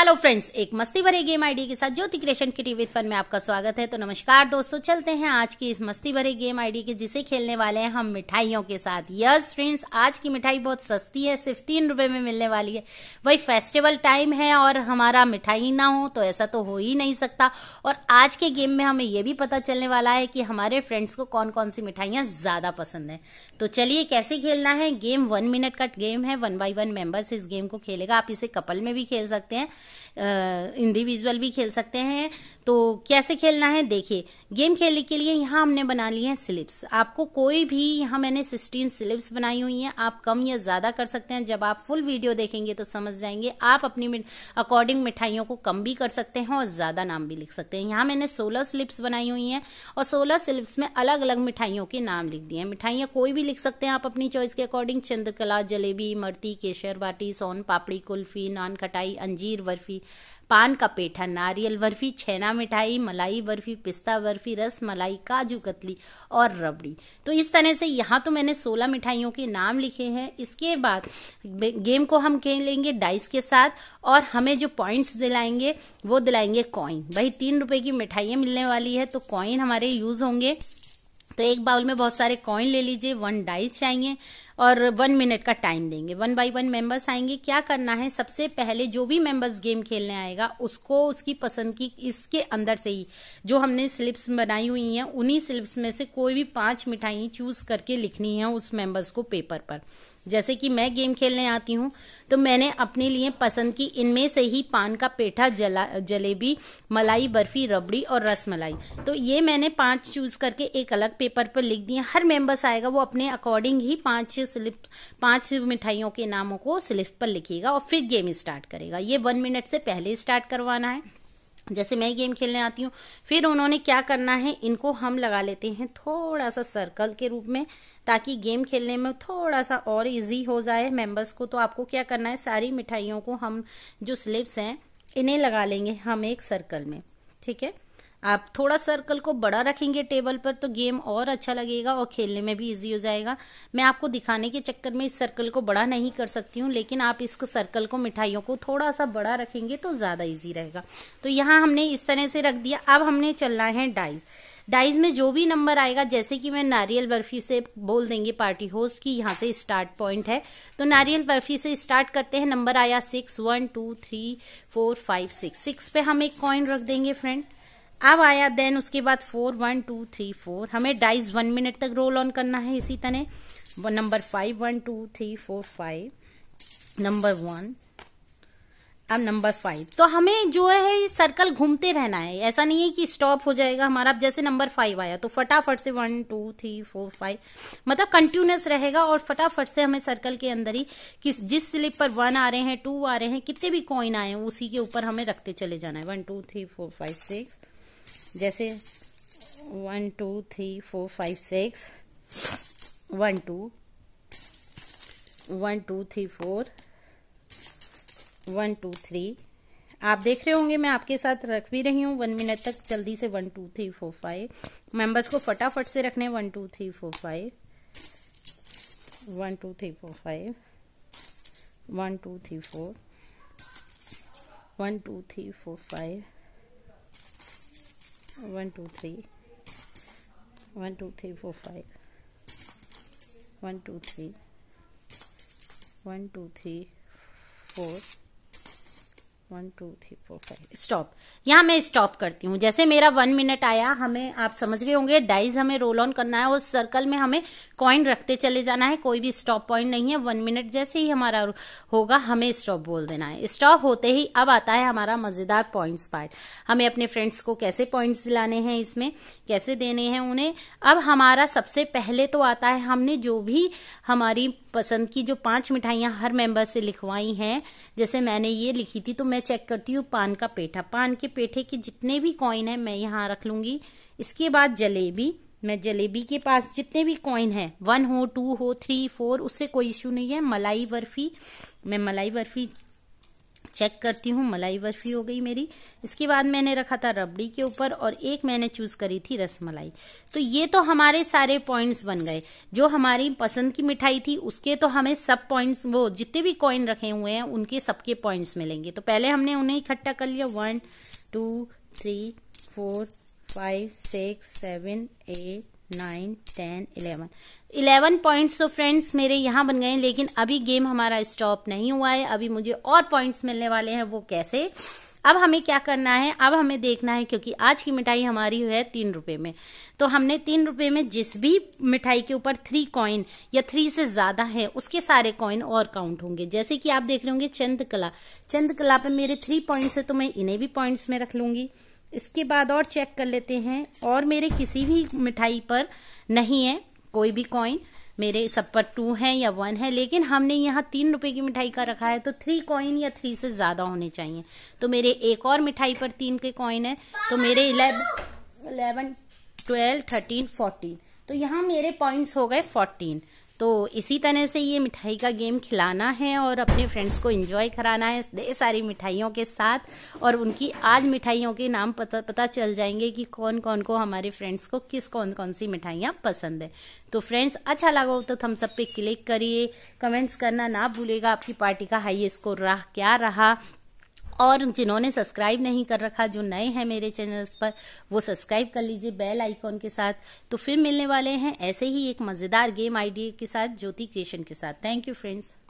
hello friends एक मस्ती भरे गेम आईडी के साथ ज्योति क्रिएशन की टीवी फन में आपका स्वागत है तो नमस्कार दोस्तों चलते हैं आज की इस मस्ती भरे गेम आईडी के जिसे खेलने वाले हैं हम मिठाइयों के साथ यस फ्रेंड्स आज की मिठाई बहुत सस्ती है सिर्फ तीन रुपए में मिलने वाली है वही फेस्टिवल टाइम है और हमारा मिठाई ना हो तो ऐसा तो हो ही नहीं सकता और आज के गेम में हमें यह भी पता चलने वाला है कि हमारे फ्रेंड्स को कौन कौन सी मिठाइयाँ ज्यादा पसंद है तो चलिए कैसे खेलना है गेम वन मिनट का गेम है वन बाई वन मेंबर्स इस गेम को खेलेगा आप इसे कपल में भी खेल सकते हैं इंडिविजुअल भी खेल सकते हैं तो कैसे खेलना है देखिए गेम खेलने के लिए यहाँ हमने बना ली है स्लिप्स आपको कोई भी यहाँ मैंने सिक्सटीन स्लिप्स बनाई हुई हैं आप कम या ज़्यादा कर सकते हैं जब आप फुल वीडियो देखेंगे तो समझ जाएंगे आप अपनी अकॉर्डिंग मिठाइयों को कम भी कर सकते हैं और ज़्यादा नाम भी लिख सकते हैं यहाँ मैंने सोलह स्लिप्स बनाई हुई हैं और सोलह स्लिप्स में अलग अलग मिठाइयों के नाम लिख दिए हैं मिठाइयाँ कोई भी लिख सकते हैं आप अपनी चॉइस के अकॉर्डिंग चंद्रकला जलेबी मरती केशर बाटी सोन पापड़ी कुल्फी नान खटाई अंजीर बर्फी पान का पेठा नारियल बर्फी छेना मिठाई मलाई बर्फी पिस्ता बर्फी रस मलाई काजू कतली और रबड़ी तो इस तरह से यहाँ तो मैंने सोलह मिठाइयों के नाम लिखे हैं इसके बाद गेम को हम खेलेंगे डाइस के साथ और हमें जो पॉइंट्स दिलाएंगे वो दिलाएंगे कॉइन भाई तीन रुपए की मिठाइयाँ मिलने वाली है तो कॉइन हमारे यूज होंगे तो एक बाउल में बहुत सारे कॉइन ले लीजिए वन डाइस चाहिए और वन मिनट का टाइम देंगे वन बाय वन मेंबर्स आएंगे क्या करना है सबसे पहले जो भी मेंबर्स गेम खेलने आएगा उसको उसकी पसंद की इसके अंदर से ही जो हमने स्लिप्स बनाई हुई हैं उन्हीं स्लिप्स में से कोई भी पांच मिठाई चूज करके लिखनी है उस मेंबर्स को पेपर पर जैसे कि मैं गेम खेलने आती हूँ तो मैंने अपने लिए पसंद की इनमें से ही पान का पेठा जला जलेबी मलाई बर्फ़ी रबड़ी और रस मलाई तो ये मैंने पांच चूज़ करके एक अलग पेपर पर लिख दिए हर मेंबर्स आएगा वो अपने अकॉर्डिंग ही पांच स्लिप पांच मिठाइयों के नामों को स्लिप पर लिखेगा और फिर गेम स्टार्ट करेगा ये वन मिनट से पहले स्टार्ट करवाना है जैसे मैं गेम खेलने आती हूँ फिर उन्होंने क्या करना है इनको हम लगा लेते हैं थोड़ा सा सर्कल के रूप में ताकि गेम खेलने में थोड़ा सा और इजी हो जाए मेंबर्स को तो आपको क्या करना है सारी मिठाइयों को हम जो स्लिप्स हैं इन्हें लगा लेंगे हम एक सर्कल में ठीक है आप थोड़ा सर्कल को बड़ा रखेंगे टेबल पर तो गेम और अच्छा लगेगा और खेलने में भी इजी हो जाएगा मैं आपको दिखाने के चक्कर में इस सर्कल को बड़ा नहीं कर सकती हूँ लेकिन आप इस सर्कल को मिठाइयों को थोड़ा सा बड़ा रखेंगे तो ज़्यादा इजी रहेगा तो यहाँ हमने इस तरह से रख दिया अब हमने चलना है डाइज डाइज में जो भी नंबर आएगा जैसे कि मैं नारियल बर्फी से बोल देंगे पार्टी होस्ट की यहाँ से स्टार्ट पॉइंट है तो नारियल बर्फी से स्टार्ट करते हैं नंबर आया six one two three four five six six पे हम एक कॉइन रख देंगे फ्रेंड अब आया देन उसके बाद four one two three four हमें डाइस वन मिनट तक रोल ऑन करना है इसी तरह number five one two three four five number one अब नंबर फाइव तो हमें जो है सर्कल घूमते रहना है ऐसा नहीं है कि स्टॉप हो जाएगा हमारा अब जैसे नंबर फाइव आया तो फटाफट से one two three four five मतलब कंटिन्यूस रहेगा और फटाफट से हमें सर्कल के अंदर ही किस जिस स्लिप पर वन आ रहे हैं टू आ रहे हैं कितने भी कॉइन आए हैं उसी के ऊपर हमें रखते चले जाना है one two three four five six जैसे one two three four five six one two one two three four one two three आप देख रहे होंगे मैं आपके साथ रख भी रही हूँ वन मिनट तक जल्दी से one two three four five members को फटाफट से रखने one two three four five one two three four five one two three four one two three four five 1 2 3 1 one two three four five stop यहाँ मैं stop करती हूँ जैसे मेरा वन मिनट आया हमें आप समझ गए होंगे डाइज हमें रोल ऑन करना है उस सर्कल में हमें कॉइन रखते चले जाना है कोई भी स्टॉप पॉइंट नहीं है वन मिनट जैसे ही हमारा होगा हमें स्टॉप बोल देना है स्टॉप होते ही अब आता है हमारा मज़ेदार पॉइंट्स पार्ट हमें अपने फ्रेंड्स को कैसे पॉइंट्स दिलाने हैं इसमें कैसे देने हैं उन्हें अब हमारा सबसे पहले तो आता है हमने जो भी हमारी पसंद की जो पांच मिठाइयाँ हर मेंबर से लिखवाई हैं जैसे मैंने ये लिखी थी तो मैं चेक करती हूँ पान का पेठा पान के पेठे के जितने भी कॉइन है मैं यहाँ रख लूंगी इसके बाद जलेबी मैं जलेबी के पास जितने भी कॉइन है वन हो टू हो थ्री फोर उससे कोई इश्यू नहीं है मलाई बर्फी मैं मलाई बर्फी चेक करती हूँ मलाई बर्फी हो गई मेरी इसके बाद मैंने रखा था रबड़ी के ऊपर और एक मैंने चूज करी थी रस मलाई तो ये तो हमारे सारे पॉइंट्स बन गए जो हमारी पसंद की मिठाई थी उसके तो हमें सब पॉइंट्स वो जितने भी कॉइन रखे हुए हैं उनके सबके पॉइंट्स मिलेंगे तो पहले हमने उन्हें इकट्ठा कर लिया one two three four five six seven eight nine ten eleven eleven points तो फ्रेंड्स मेरे यहाँ बन गए लेकिन अभी गेम हमारा स्टॉप नहीं हुआ है अभी मुझे और पॉइंट्स मिलने वाले हैं वो कैसे अब हमें क्या करना है अब हमें देखना है क्योंकि आज की मिठाई हमारी है तीन रुपए में तो हमने तीन रुपए में जिस भी मिठाई के ऊपर थ्री कॉइन या थ्री से ज्यादा है उसके सारे कॉइन और काउंट होंगे जैसे कि आप देख रहे होंगे चंद कला चंद कला पे मेरे थ्री पॉइंट्स है तो मैं इन्हें भी पॉइंट्स में रख लूंगी इसके बाद और चेक कर लेते हैं और मेरे किसी भी मिठाई पर नहीं है कोई भी कॉइन मेरे सब पर टू है या वन है लेकिन हमने यहाँ तीन रुपए की मिठाई का रखा है तो थ्री कॉइन या थ्री से ज़्यादा होने चाहिए तो मेरे एक और मिठाई पर तीन के कॉइन है तो मेरे eleven eleven twelve thirteen fourteen तो यहाँ मेरे पॉइंट्स हो गए फोर्टीन तो इसी तरह से ये मिठाई का गेम खिलाना है और अपने फ्रेंड्स को इन्जॉय कराना है ढेर सारी मिठाइयों के साथ और उनकी आज मिठाइयों के नाम पता पता चल जाएंगे कि कौन कौन को हमारे फ्रेंड्स को किस कौन कौन सी मिठाइयाँ पसंद है तो फ्रेंड्स अच्छा लगा हो तो हम सब पे क्लिक करिए कमेंट्स करना ना भूलेगा आपकी पार्टी का हाई स्कोर रहा क्या रहा और जिन्होंने सब्सक्राइब नहीं कर रखा जो नए हैं मेरे चैनल्स पर वो सब्सक्राइब कर लीजिए बेल आइकॉन के साथ तो फिर मिलने वाले हैं ऐसे ही एक मज़ेदार गेम आइडिया के साथ ज्योति क्रिएशन के साथ थैंक यू फ्रेंड्स